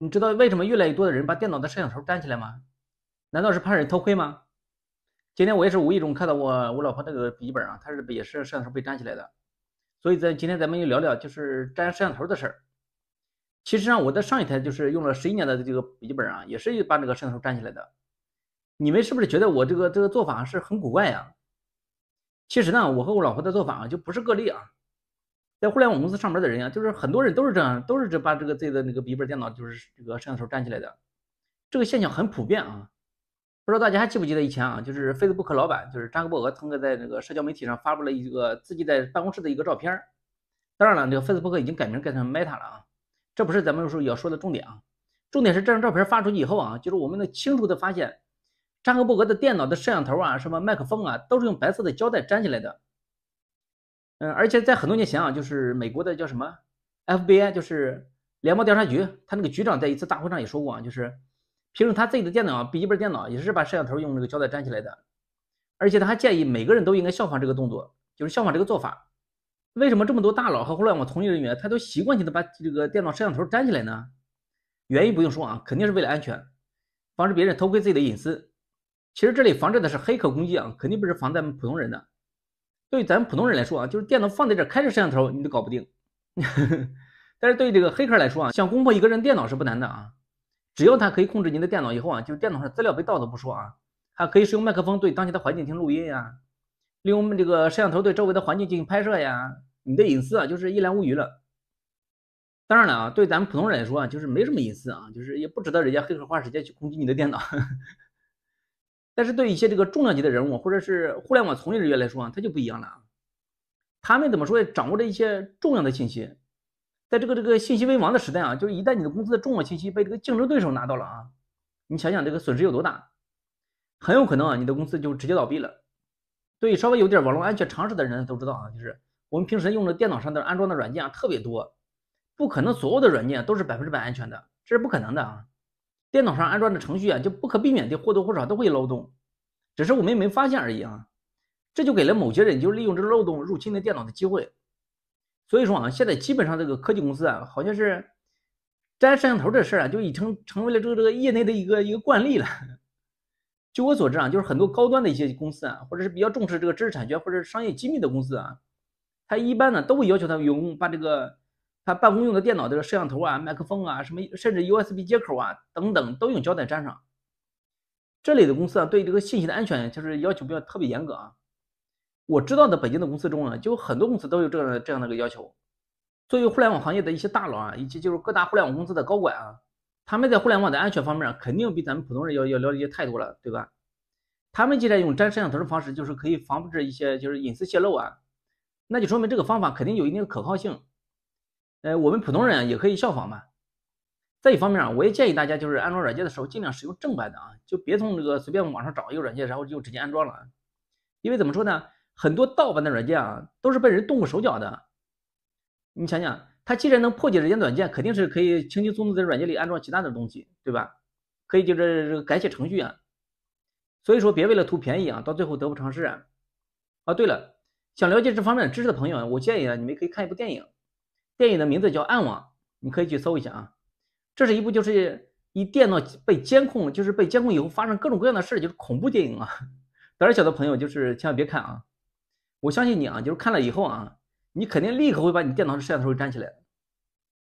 你知道为什么越来越多的人把电脑的摄像头粘起来吗？难道是怕人偷窥吗？今天我也是无意中看到我我老婆那个笔记本啊，它是也是摄像头被粘起来的。所以，在今天咱们就聊聊就是粘摄像头的事儿。其实上我的上一台就是用了十一年的这个笔记本啊，也是把那个摄像头粘起来的。你们是不是觉得我这个这个做法是很古怪呀？其实呢，我和我老婆的做法啊，就不是个例啊。在互联网公司上班的人啊，就是很多人都是这样，都是这把这个自己的那个笔记本电脑，就是这个摄像头粘起来的，这个现象很普遍啊。不知道大家还记不记得以前啊，就是 Facebook 老板就是扎克伯格曾经在那个社交媒体上发布了一个自己在办公室的一个照片。当然了，这个 Facebook 已经改名改成 Meta 了啊，这不是咱们有时候要说的重点啊。重点是这张照片发出去以后啊，就是我们能清楚的发现，扎克伯格的电脑的摄像头啊，什么麦克风啊，都是用白色的胶带粘起来的。嗯，而且在很多年前啊，就是美国的叫什么，FBI，就是联邦调查局，他那个局长在一次大会上也说过啊，就是，平时他自己的电脑，笔记本电脑也是把摄像头用这个胶带粘起来的，而且他还建议每个人都应该效仿这个动作，就是效仿这个做法。为什么这么多大佬和互联网从业人员他都习惯性的把这个电脑摄像头粘起来呢？原因不用说啊，肯定是为了安全，防止别人偷窥自己的隐私。其实这里防着的是黑客攻击啊，肯定不是防咱们普通人的。对咱们普通人来说啊，就是电脑放在这开着摄像头，你都搞不定。但是对这个黑客来说啊，想攻破一个人电脑是不难的啊。只要他可以控制你的电脑以后啊，就电脑上资料被盗都不说啊，还可以使用麦克风对当前的环境进行录音呀，利用我们这个摄像头对周围的环境进行拍摄呀，你的隐私啊就是一览无余了。当然了啊，对咱们普通人来说啊，就是没什么隐私啊，就是也不值得人家黑客花时间去攻击你的电脑。但是对一些这个重量级的人物，或者是互联网从业人员来说，啊，他就不一样了。他们怎么说？掌握着一些重要的信息。在这个这个信息为王的时代啊，就是一旦你的公司的重要信息被这个竞争对手拿到了啊，你想想这个损失有多大？很有可能啊，你的公司就直接倒闭了。对，稍微有点网络安全常识的人都知道啊，就是我们平时用的电脑上的安装的软件啊，特别多，不可能所有的软件都是百分之百安全的，这是不可能的啊。电脑上安装的程序啊，就不可避免的或多或少都会漏洞，只是我们没发现而已啊。这就给了某些人就利用这漏洞入侵的电脑的机会。所以说啊，现在基本上这个科技公司啊，好像是粘摄像头这事儿啊，就已成成为了这个这个业内的一个一个惯例了。据我所知啊，就是很多高端的一些公司啊，或者是比较重视这个知识产权或者商业机密的公司啊，它一般呢都会要求他们员工把这个。他办公用的电脑，这个摄像头啊、麦克风啊、什么，甚至 USB 接口啊等等，都用胶带粘上。这里的公司啊，对这个信息的安全就是要求比较特别严格啊。我知道的北京的公司中啊，就很多公司都有这样这样的一个要求。作为互联网行业的一些大佬啊，以及就是各大互联网公司的高管啊，他们在互联网的安全方面肯定比咱们普通人要要了解太多了，对吧？他们既然用粘摄像头的方式，就是可以防止一些就是隐私泄露啊，那就说明这个方法肯定有一定的可靠性。呃，我们普通人也可以效仿嘛。在一方面，我也建议大家就是安装软件的时候尽量使用正版的啊，就别从这个随便网上找一个软件，然后就直接安装了。因为怎么说呢，很多盗版的软件啊都是被人动过手脚的。你想想，它既然能破解这些软件，肯定是可以轻轻松松在软件里安装其他的东西，对吧？可以就是改写程序啊。所以说，别为了图便宜啊，到最后得不偿失啊。啊，对了，想了解这方面知识的朋友，我建议啊，你们可以看一部电影。电影的名字叫《暗网》，你可以去搜一下啊。这是一部就是一电脑被监控，就是被监控以后发生各种各样的事就是恐怖电影啊。胆小的朋友就是千万别看啊！我相信你啊，就是看了以后啊，你肯定立刻会把你电脑的摄像头粘起来。